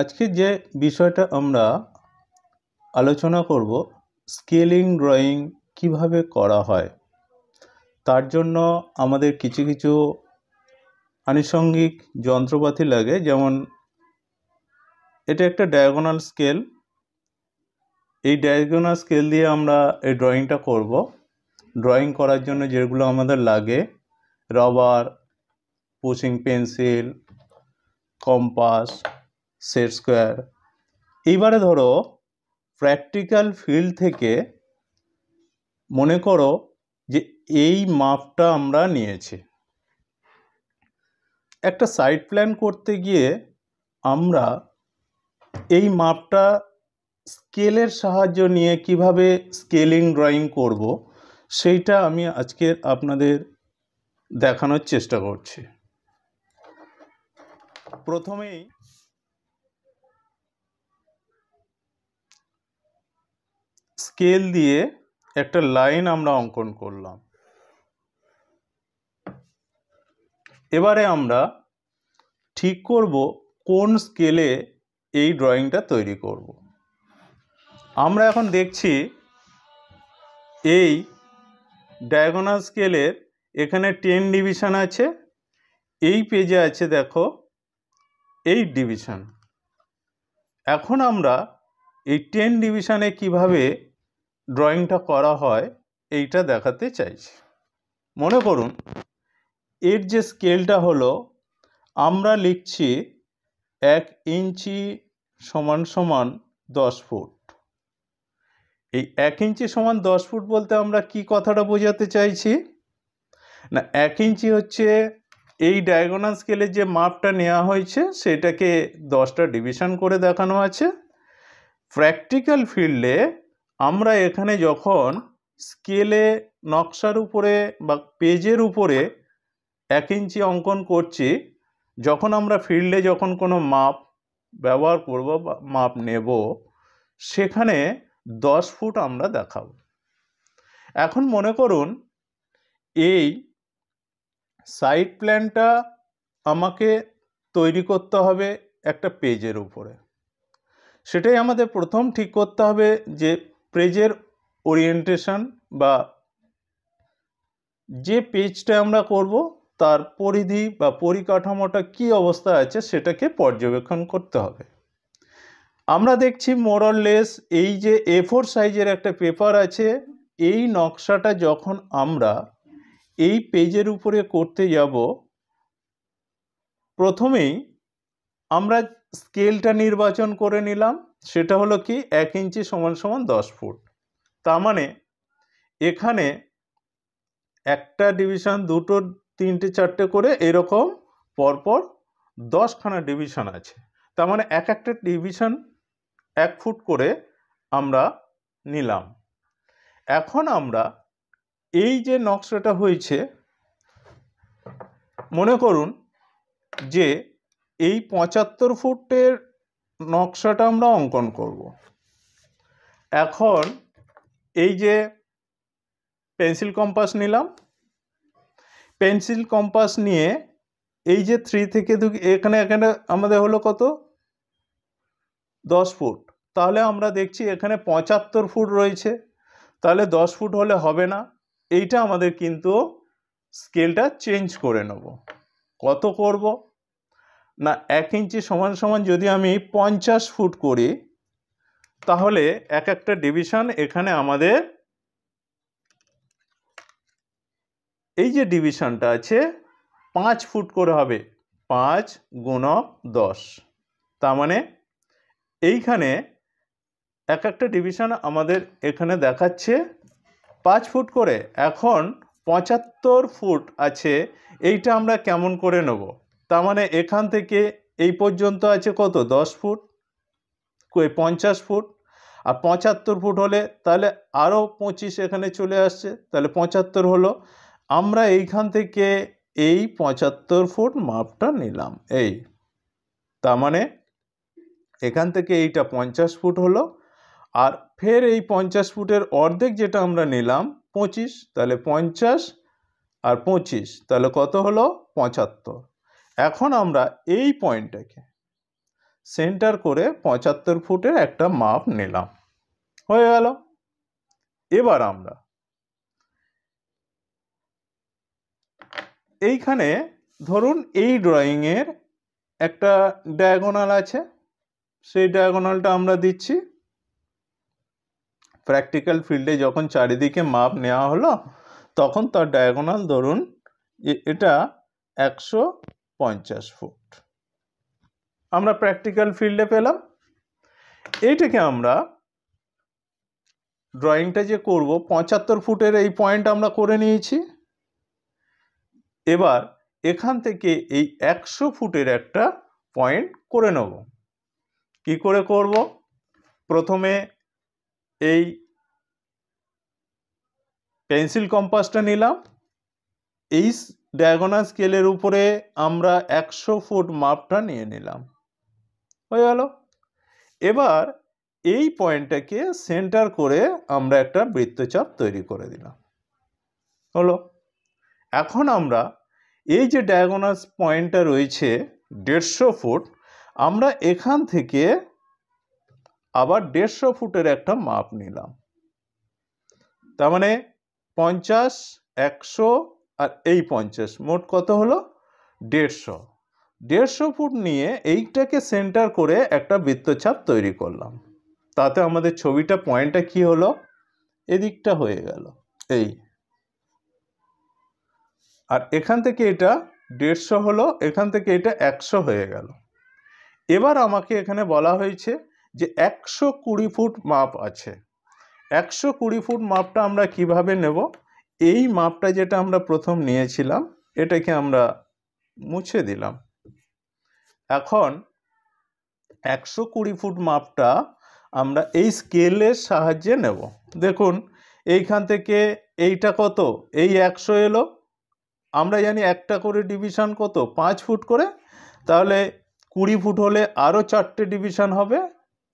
আজকে যে বিষয়টা আমরা আলোচনা করব স্কেলিং ড্রয়িং কিভাবে করা হয় তার জন্য আমাদের কিছু কিছু আনুষঙ্গিক যন্ত্রপাতি লাগে যেমন এটা একটা ডায়াগোনাল স্কেল এই ডায়াগোনাল স্কেল দিয়ে আমরা এই ড্রয়িংটা করব ড্রয়িং করার জন্য যেগুলো আমাদের লাগে rubber pushing pencil compass set square এইবারে ধরো প্র্যাকটিক্যাল ফিল্ড থেকে মনে করো যে এই মাপটা আমরা নিয়েছি একটা সাইড প্ল্যান করতে গিয়ে আমরা এই মাপটা স্কেলের সাহায্য নিয়ে কিভাবে স্কেলিং ড্রয়িং করব সেইটা আমি আজকের আপনাদের দেখানোর চেষ্টা করছি প্রথমেই স্কেল দিয়ে একটা লাইন আমরা অঙ্কন করলাম এবারে আমরা ঠিক করব কোন স্কেলে এই ড্রয়িংটা তৈরি করব আমরা এখন দেখছি এই ডায়াগোনাল স্কেলের এখানে টেন ডিভিশন আছে এই পেজে আছে দেখো এইট ডিভিশন এখন আমরা এই টেন ডিভিশনে কিভাবে ড্রয়িংটা করা হয় এইটা দেখাতে চাইছি মনে করুন এর যে স্কেলটা হলো আমরা লিখছি এক ইঞ্চি সমান সমান দশ ফুট এই এক ইঞ্চি সমান দশ ফুট বলতে আমরা কি কথাটা বোঝাতে চাইছি না এক ইঞ্চি হচ্ছে এই ডায়াগোনাল স্কেলের যে মাপটা নেওয়া হয়েছে সেটাকে দশটা ডিভিশন করে দেখানো আছে প্র্যাকটিক্যাল ফিল্ডে আমরা এখানে যখন স্কেলে নকশার উপরে বা পেজের উপরে এক ইঞ্চি অঙ্কন করছি যখন আমরা ফিল্ডে যখন কোনো মাপ ব্যবহার করব বা মাপ নেব সেখানে দশ ফুট আমরা দেখাব এখন মনে করুন এই সাইড প্ল্যানটা আমাকে তৈরি করতে হবে একটা পেজের উপরে সেটাই আমাদের প্রথম ঠিক করতে হবে যে পেজের ওরিয়েন্টেশন বা যে পেজটা আমরা করব তার পরিধি বা পরিকাঠামোটা কি অবস্থা আছে সেটাকে পর্যবেক্ষণ করতে হবে আমরা দেখছি মোরললেস এই যে এ ফোর সাইজের একটা পেপার আছে এই নকশাটা যখন আমরা এই পেজের উপরে করতে যাব প্রথমেই আমরা স্কেলটা নির্বাচন করে নিলাম সেটা হলো কি এক ইঞ্চি সমান সমান দশ ফুট তার মানে এখানে একটা ডিভিশন দুটো তিনটে চারটে করে এরকম পরপর দশখানা ডিভিশন আছে তার মানে এক একটা ডিভিশন এক ফুট করে আমরা নিলাম এখন আমরা এই যে নকশাটা হয়েছে মনে করুন যে এই পঁচাত্তর ফুটের নকশাটা আমরা অঙ্কন করব এখন এই যে পেন্সিল কম্পাস নিলাম পেন্সিল কম্পাস নিয়ে এই যে থ্রি থেকে দু এখানে এখানে আমাদের হলো কত দশ ফুট তাহলে আমরা দেখছি এখানে পঁচাত্তর ফুট রয়েছে তাহলে দশ ফুট হলে হবে না এইটা আমাদের কিন্তু স্কেলটা চেঞ্জ করে নেব কত করব না এক ইঞ্চি সমান সমান যদি আমি পঞ্চাশ ফুট করি তাহলে এক একটা ডিভিশন এখানে আমাদের এই যে ডিভিশনটা আছে পাঁচ ফুট করে হবে পাঁচ গুণ দশ তার মানে এইখানে এক একটা ডিভিশন আমাদের এখানে দেখাচ্ছে পাঁচ ফুট করে এখন পঁচাত্তর ফুট আছে এইটা আমরা কেমন করে নেব তার মানে এখান থেকে এই পর্যন্ত আছে কত দশ ফুট পঞ্চাশ ফুট আর পঁচাত্তর ফুট হলে তাহলে আরও পঁচিশ এখানে চলে আসছে তাহলে পঁচাত্তর হলো আমরা এইখান থেকে এই পঁচাত্তর ফুট মাপটা নিলাম এই তার মানে এখান থেকে এইটা পঞ্চাশ ফুট হলো আর ফের এই পঞ্চাশ ফুটের অর্ধেক যেটা আমরা নিলাম পঁচিশ তাহলে পঞ্চাশ আর পঁচিশ তাহলে কত হলো পঁচাত্তর এখন আমরা এই পয়েন্টটাকে সেন্টার করে পঁচাত্তর ফুটের একটা মাপ নিলাম হয়ে গেল এবার আমরা এইখানে ধরুন এই ড্রয়িংয়ের একটা ডায়াগোনাল আছে সেই ডায়াগোনালটা আমরা দিচ্ছি প্র্যাকটিক্যাল ফিল্ডে যখন চারিদিকে মাপ নেওয়া হলো তখন তার ডায়াগোনাল ধরুন এটা একশো পঞ্চাশ ফুট আমরা প্র্যাকটিক্যাল ফিল্ডে পেলাম এইটাকে আমরা ড্রয়িংটা যে করব পঁচাত্তর ফুটের এই পয়েন্ট আমরা করে নিয়েছি এবার এখান থেকে এই একশো ফুটের একটা পয়েন্ট করে নেব কি করে করব প্রথমে এই পেন্সিল কম্পাসটা নিলাম এই ডায়াগোনাল স্কেলের উপরে আমরা একশো ফুট মাপটা নিয়ে নিলাম হয়ে গেল এবার এই পয়েন্টটাকে সেন্টার করে আমরা একটা বৃত্তচাপ তৈরি করে দিলাম হলো এখন আমরা এই যে ডায়াগনাস পয়েন্টটা রয়েছে দেড়শো ফুট আমরা এখান থেকে আবার দেড়শো ফুটের একটা মাপ নিলাম তার মানে পঞ্চাশ একশো আর এই পঞ্চাশ মোট কত হলো দেড়শো দেড়শো ফুট নিয়ে এইটাকে সেন্টার করে একটা বৃত্তচাপ তৈরি করলাম তাতে আমাদের ছবিটা পয়েন্টটা কি হলো এদিকটা হয়ে গেল এই আর এখান থেকে এটা দেড়শো হলো এখান থেকে এটা একশো হয়ে গেল এবার আমাকে এখানে বলা হয়েছে যে একশো কুড়ি ফুট মাপ আছে একশো কুড়ি ফুট মাপটা আমরা কিভাবে নেব এই মাপটা যেটা আমরা প্রথম নিয়েছিলাম এটাকে আমরা মুছে দিলাম এখন একশো কুড়ি ফুট মাপটা আমরা এই স্কেলের সাহায্যে নেব দেখুন এইখান থেকে এইটা কত এই একশো এলো আমরা জানি একটা করে ডিভিশন কত পাঁচ ফুট করে তাহলে কুড়ি ফুট হলে আরও চারটে ডিভিশন হবে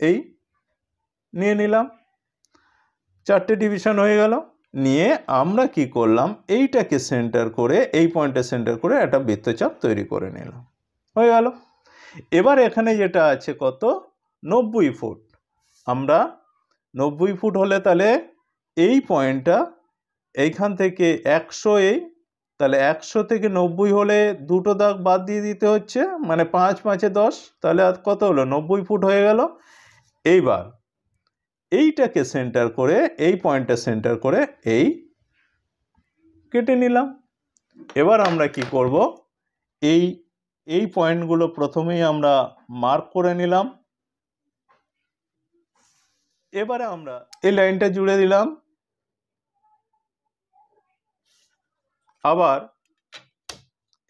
এই নিয়ে নিলাম চারটে ডিভিশন হয়ে গেল নিয়ে আমরা কি করলাম এইটাকে সেন্টার করে এই পয়েন্টে সেন্টার করে একটা বৃত্তচাপ তৈরি করে নিলাম হয়ে গেল এবার এখানে যেটা আছে কত নব্বই ফুট আমরা নব্বই ফুট হলে তাহলে এই পয়েন্টটা এইখান থেকে একশো এই তাহলে একশো থেকে নব্বই হলে দুটো দাগ বাদ দিয়ে দিতে হচ্ছে মানে পাঁচ পাঁচে দশ তাহলে আর কত হলো নব্বই ফুট হয়ে গেল এইবার এইটাকে সেন্টার করে এই পয়েন্টটা সেন্টার করে এই কেটে নিলাম এবার আমরা কি করব এই এই পয়েন্টগুলো প্রথমেই আমরা মার্ক করে নিলাম এবারে আমরা এই লাইনটা জুড়ে দিলাম আবার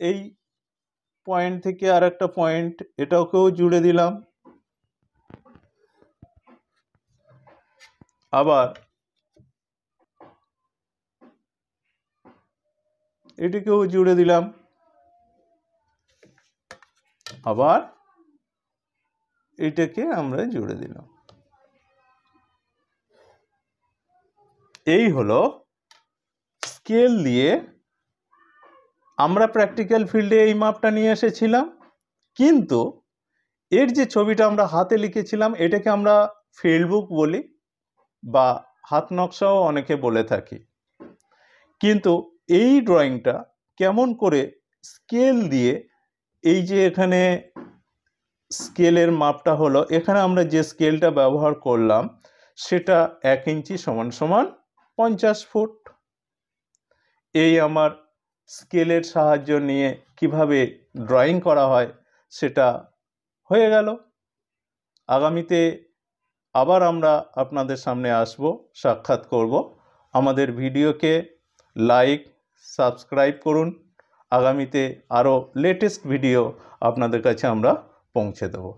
এই পয়েন্ট থেকে আর একটা পয়েন্ট এটাকেও জুড়ে দিলাম আবার এটিকেও জুড়ে দিলাম আবার এটাকে আমরা জুড়ে দিলাম এই হলো স্কেল দিয়ে আমরা প্র্যাকটিক্যাল ফিল্ডে এই মাপটা নিয়ে এসেছিলাম কিন্তু এর যে ছবিটা আমরা হাতে লিখেছিলাম এটাকে আমরা ফিল্ড বুক বলি বা হাত নকশাও অনেকে বলে থাকি কিন্তু এই ড্রয়িংটা কেমন করে স্কেল দিয়ে এই যে এখানে স্কেলের মাপটা হলো এখানে আমরা যে স্কেলটা ব্যবহার করলাম সেটা এক ইঞ্চি সমান সমান পঞ্চাশ ফুট এই আমার স্কেলের সাহায্য নিয়ে কিভাবে ড্রয়িং করা হয় সেটা হয়ে গেল আগামীতে আবার আমরা আপনাদের সামনে আসব সাক্ষাৎ করব আমাদের ভিডিওকে লাইক সাবস্ক্রাইব করুন আগামীতে আরও লেটেস্ট ভিডিও আপনাদের কাছে আমরা পৌঁছে দেবো